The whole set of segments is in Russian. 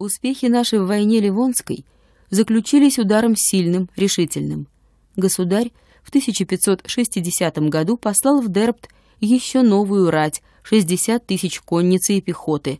Успехи наши в войне Ливонской заключились ударом сильным, решительным. Государь в 1560 году послал в Дербт еще новую рать, 60 тысяч конницы и пехоты,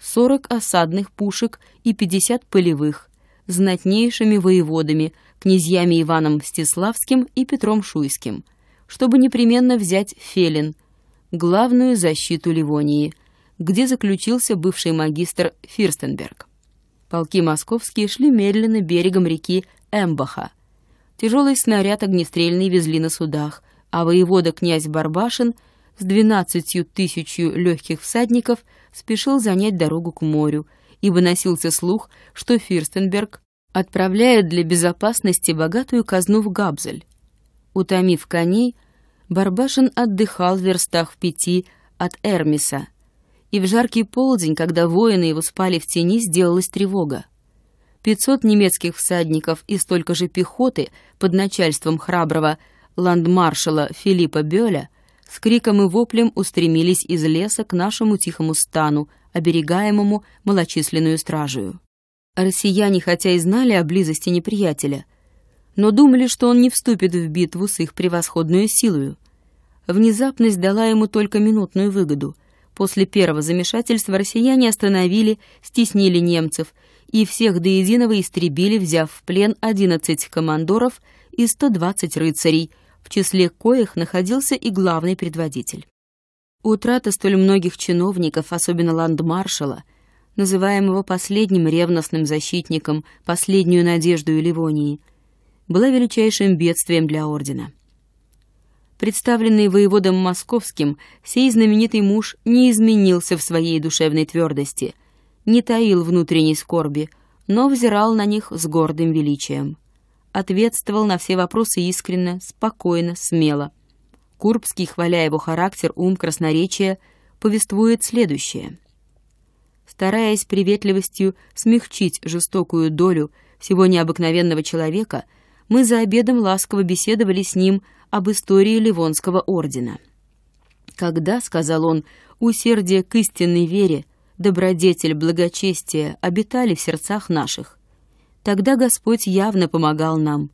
40 осадных пушек и 50 полевых, знатнейшими воеводами, князьями Иваном Мстиславским и Петром Шуйским, чтобы непременно взять Фелин, главную защиту Ливонии, где заключился бывший магистр Фирстенберг. Полки московские шли медленно берегом реки Эмбаха. Тяжелый снаряд огнестрельный везли на судах, а воевода князь Барбашин с двенадцатью тысячью легких всадников спешил занять дорогу к морю, ибо носился слух, что Фирстенберг отправляет для безопасности богатую казну в Габзель. Утомив коней, Барбашин отдыхал в верстах в пяти от Эрмиса, и в жаркий полдень, когда воины его спали в тени, сделалась тревога. 500 немецких всадников и столько же пехоты под начальством храброго ландмаршала Филиппа Бёля с криком и воплем устремились из леса к нашему тихому стану, оберегаемому малочисленную стражею. Россияне, хотя и знали о близости неприятеля, но думали, что он не вступит в битву с их превосходной силою. Внезапность дала ему только минутную выгоду — После первого замешательства россияне остановили, стеснили немцев и всех до единого истребили, взяв в плен 11 командоров и 120 рыцарей, в числе коих находился и главный предводитель. Утрата столь многих чиновников, особенно ландмаршала, называемого последним ревностным защитником, последнюю надежду Ливонии, была величайшим бедствием для ордена представленный воеводом московским, сей знаменитый муж не изменился в своей душевной твердости, не таил внутренней скорби, но взирал на них с гордым величием. Ответствовал на все вопросы искренно, спокойно, смело. Курбский, хваля его характер, ум, красноречие, повествует следующее. Стараясь приветливостью смягчить жестокую долю всего необыкновенного человека — мы за обедом ласково беседовали с ним об истории Ливонского ордена. «Когда, — сказал он, — усердие к истинной вере, добродетель, благочестие обитали в сердцах наших, тогда Господь явно помогал нам.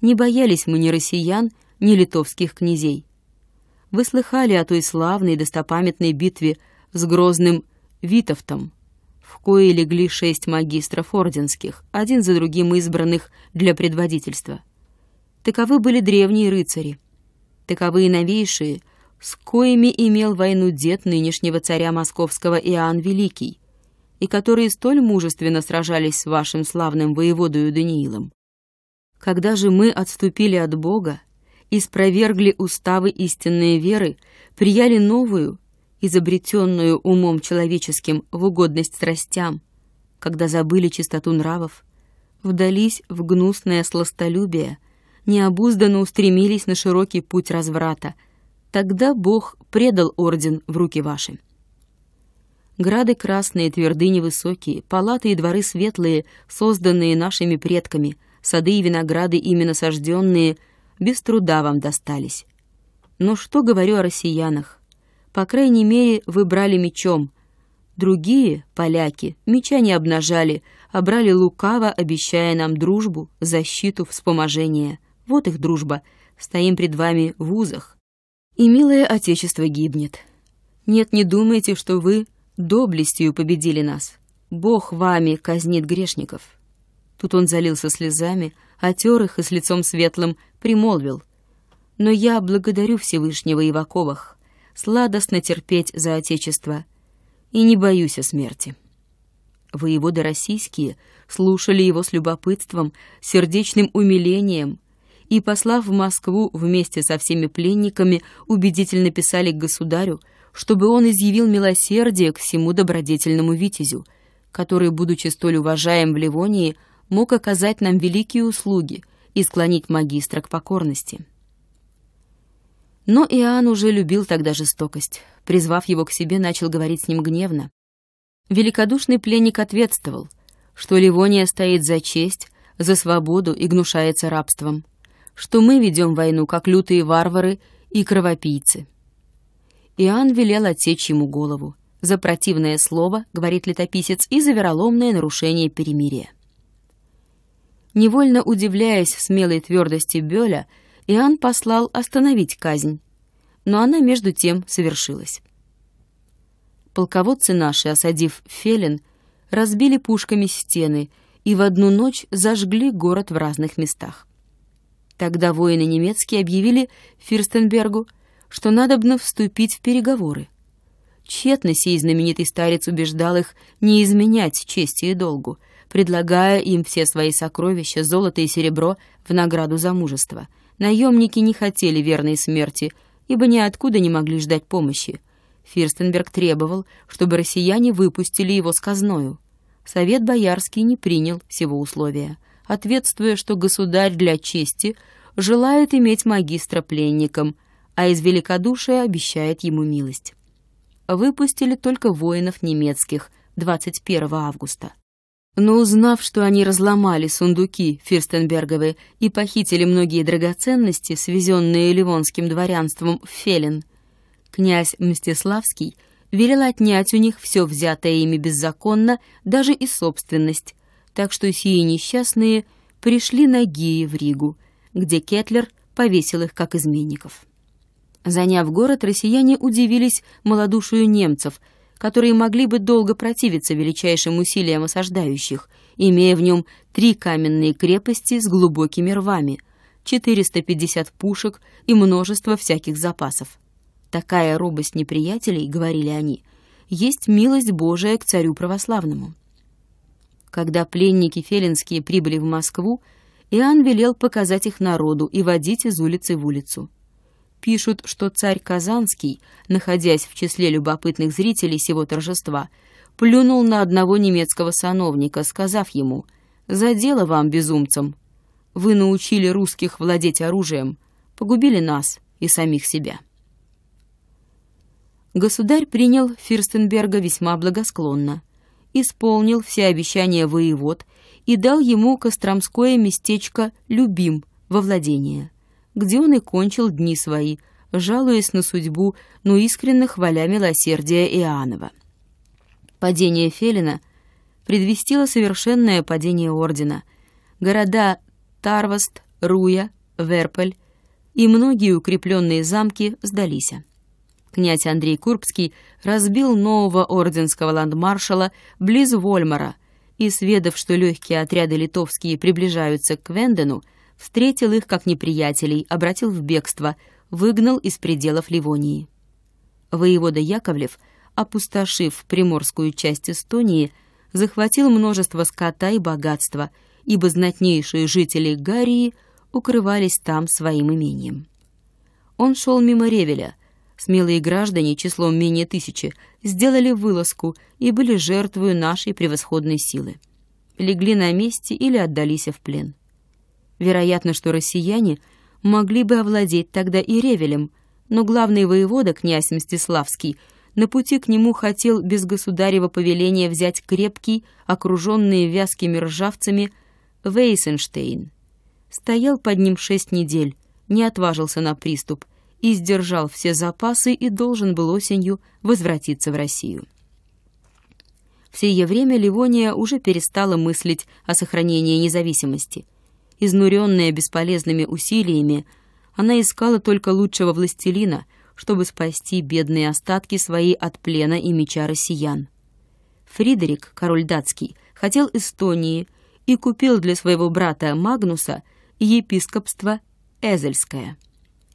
Не боялись мы ни россиян, ни литовских князей. Вы слыхали о той славной достопамятной битве с грозным Витовтом, в кое легли шесть магистров орденских, один за другим избранных для предводительства. Таковы были древние рыцари, таковы и новейшие, с коими имел войну дед нынешнего царя московского Иоанн Великий, и которые столь мужественно сражались с вашим славным воеводою Даниилом. Когда же мы отступили от Бога, испровергли уставы истинной веры, прияли новую, изобретенную умом человеческим в угодность страстям, когда забыли чистоту нравов, вдались в гнусное сластолюбие, необузданно устремились на широкий путь разврата, тогда Бог предал орден в руки ваши. Грады красные, твердыни высокие, палаты и дворы светлые, созданные нашими предками, сады и винограды именно насажденные, без труда вам достались. Но что говорю о россиянах? по крайней мере, выбрали мечом. Другие, поляки, меча не обнажали, а брали лукаво, обещая нам дружбу, защиту, вспоможение. Вот их дружба. Стоим пред вами в узах. И милое отечество гибнет. Нет, не думайте, что вы доблестью победили нас. Бог вами казнит грешников». Тут он залился слезами, отер их и с лицом светлым примолвил. «Но я благодарю Всевышнего Иваковых сладостно терпеть за Отечество, и не боюсь о смерти». Воеводы российские слушали его с любопытством, сердечным умилением, и, послав в Москву вместе со всеми пленниками, убедительно писали к государю, чтобы он изъявил милосердие к всему добродетельному витязю, который, будучи столь уважаем в Ливонии, мог оказать нам великие услуги и склонить магистра к покорности. Но Иоанн уже любил тогда жестокость. Призвав его к себе, начал говорить с ним гневно. Великодушный пленник ответствовал, что Ливония стоит за честь, за свободу и гнушается рабством, что мы ведем войну, как лютые варвары и кровопийцы. Иоанн велел отсечь ему голову. За противное слово, говорит летописец, и за вероломное нарушение перемирия. Невольно удивляясь смелой твердости Бёля, Иоанн послал остановить казнь, но она между тем совершилась. Полководцы наши, осадив Фелин, разбили пушками стены и в одну ночь зажгли город в разных местах. Тогда воины немецкие объявили Фирстенбергу, что надобно вступить в переговоры. Тщетно сей знаменитый старец убеждал их не изменять чести и долгу, предлагая им все свои сокровища, золото и серебро в награду за мужество — Наемники не хотели верной смерти, ибо ниоткуда не могли ждать помощи. Фирстенберг требовал, чтобы россияне выпустили его с казною. Совет Боярский не принял всего условия, ответствуя, что государь для чести желает иметь магистра пленником, а из великодушия обещает ему милость. Выпустили только воинов немецких 21 августа. Но узнав, что они разломали сундуки Фирстенберговы и похитили многие драгоценности, свезенные ливонским дворянством в Фелин, князь Мстиславский велел отнять у них все взятое ими беззаконно, даже и собственность, так что сие несчастные пришли на Гии в Ригу, где Кетлер повесил их как изменников. Заняв город, россияне удивились малодушию немцев — которые могли бы долго противиться величайшим усилиям осаждающих, имея в нем три каменные крепости с глубокими рвами, 450 пушек и множество всяких запасов. Такая робость неприятелей, говорили они, есть милость Божия к царю православному. Когда пленники фелинские прибыли в Москву, Иоанн велел показать их народу и водить из улицы в улицу. Пишут, что царь Казанский, находясь в числе любопытных зрителей сего торжества, плюнул на одного немецкого сановника, сказав ему «За дело вам, безумцам! Вы научили русских владеть оружием, погубили нас и самих себя». Государь принял Фирстенберга весьма благосклонно, исполнил все обещания воевод и дал ему костромское местечко «Любим» во владение – где он и кончил дни свои, жалуясь на судьбу, но искренне хваля милосердие Иоаннова. Падение Фелина предвестило совершенное падение ордена. Города Тарваст, Руя, Верполь и многие укрепленные замки сдались. Князь Андрей Курбский разбил нового орденского ландмаршала близ Вольмара и, сведав, что легкие отряды литовские приближаются к Вендену, встретил их как неприятелей, обратил в бегство, выгнал из пределов Ливонии. Воевода Яковлев, опустошив приморскую часть Эстонии, захватил множество скота и богатства, ибо знатнейшие жители Гарии укрывались там своим имением. Он шел мимо Ревеля. Смелые граждане числом менее тысячи сделали вылазку и были жертвой нашей превосходной силы. Легли на месте или отдались в плен. Вероятно, что россияне могли бы овладеть тогда и Ревелем, но главный воевода, князь Мстиславский, на пути к нему хотел без государева повеления взять крепкий, окруженный вязкими ржавцами, Вейсенштейн. Стоял под ним шесть недель, не отважился на приступ и сдержал все запасы и должен был осенью возвратиться в Россию. В сие время Ливония уже перестала мыслить о сохранении независимости. Изнуренная бесполезными усилиями, она искала только лучшего властелина, чтобы спасти бедные остатки свои от плена и меча россиян. Фридерик, король датский, хотел Эстонии и купил для своего брата Магнуса епископство Эзельское.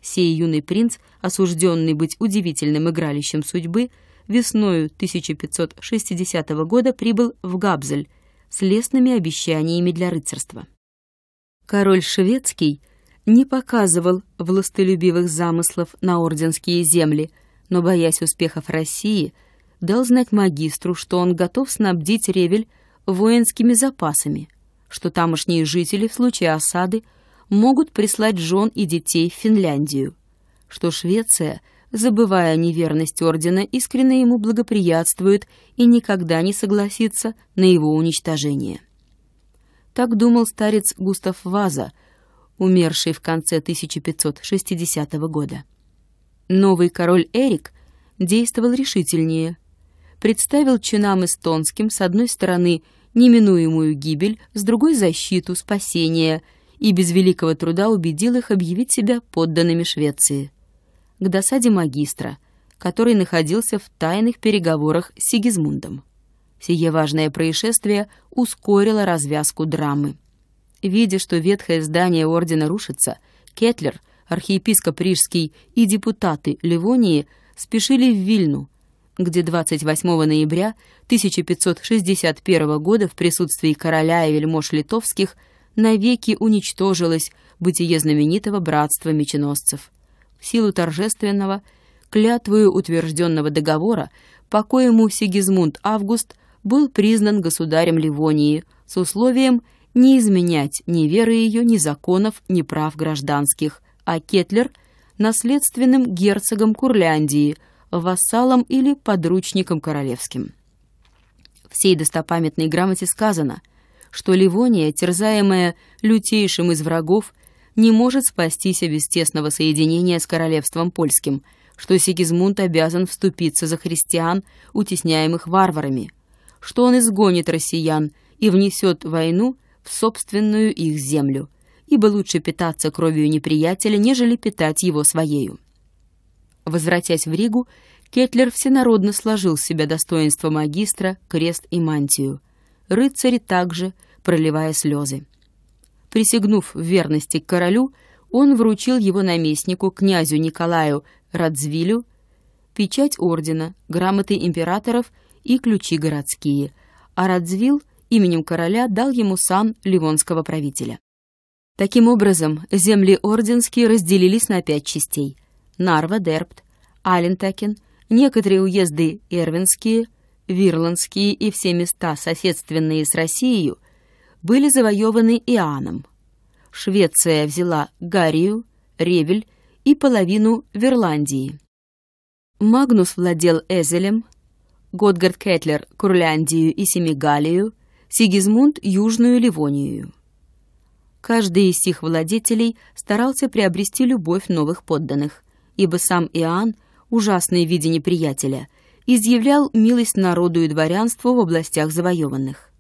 Сей юный принц, осужденный быть удивительным игралищем судьбы, весною 1560 года прибыл в Габзель с лестными обещаниями для рыцарства. Король шведский не показывал властолюбивых замыслов на орденские земли, но, боясь успехов России, дал знать магистру, что он готов снабдить Ревель воинскими запасами, что тамошние жители в случае осады могут прислать жен и детей в Финляндию, что Швеция, забывая о неверности ордена, искренне ему благоприятствует и никогда не согласится на его уничтожение. Так думал старец Густав Ваза, умерший в конце 1560 года. Новый король Эрик действовал решительнее. Представил чинам эстонским, с одной стороны, неминуемую гибель, с другой — защиту, спасение, и без великого труда убедил их объявить себя подданными Швеции. К досаде магистра, который находился в тайных переговорах с Сигизмундом. Сие важное происшествие ускорило развязку драмы. Видя, что ветхое здание ордена рушится, Кетлер, архиепископ Рижский и депутаты Ливонии спешили в Вильну, где 28 ноября 1561 года в присутствии короля и вельмож литовских навеки уничтожилось бытие знаменитого братства меченосцев. В силу торжественного, клятвою утвержденного договора, по коему Сигизмунд Август – был признан государем Ливонии с условием не изменять ни веры ее, ни законов, ни прав гражданских, а Кетлер – наследственным герцогом Курляндии, вассалом или подручником королевским. В сей достопамятной грамоте сказано, что Ливония, терзаемая лютейшим из врагов, не может спастись без тесного соединения с королевством польским, что Сигизмунд обязан вступиться за христиан, утесняемых варварами – что он изгонит россиян и внесет войну в собственную их землю, ибо лучше питаться кровью неприятеля, нежели питать его своею. Возвратясь в Ригу, Кетлер всенародно сложил с себя достоинство магистра, крест и мантию. рыцари также, проливая слезы. Присягнув в верности к королю, он вручил его наместнику, князю Николаю Радзвилю, печать ордена, грамоты императоров и ключи городские, а Радзвилл именем короля дал ему сан ливонского правителя. Таким образом, земли орденские разделились на пять частей – Нарва, Дерпт, Алентакен, некоторые уезды Эрвинские, Вирландские и все места, соседственные с Россией, были завоеваны Иоанном. Швеция взяла Гарию, Ревель и половину Верландии. Магнус владел Эзелем, Готгард Кетлер – Курляндию и Семигалию, Сигизмунд – Южную Ливонию. Каждый из их владетелей старался приобрести любовь новых подданных, ибо сам Иоанн, ужасный в виде неприятеля, изъявлял милость народу и дворянству в областях завоеванных.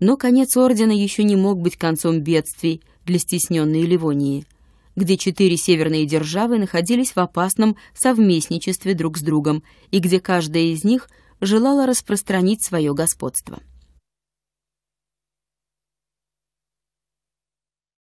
Но конец ордена еще не мог быть концом бедствий для стесненной Ливонии – где четыре северные державы находились в опасном совместничестве друг с другом и где каждая из них желала распространить свое господство.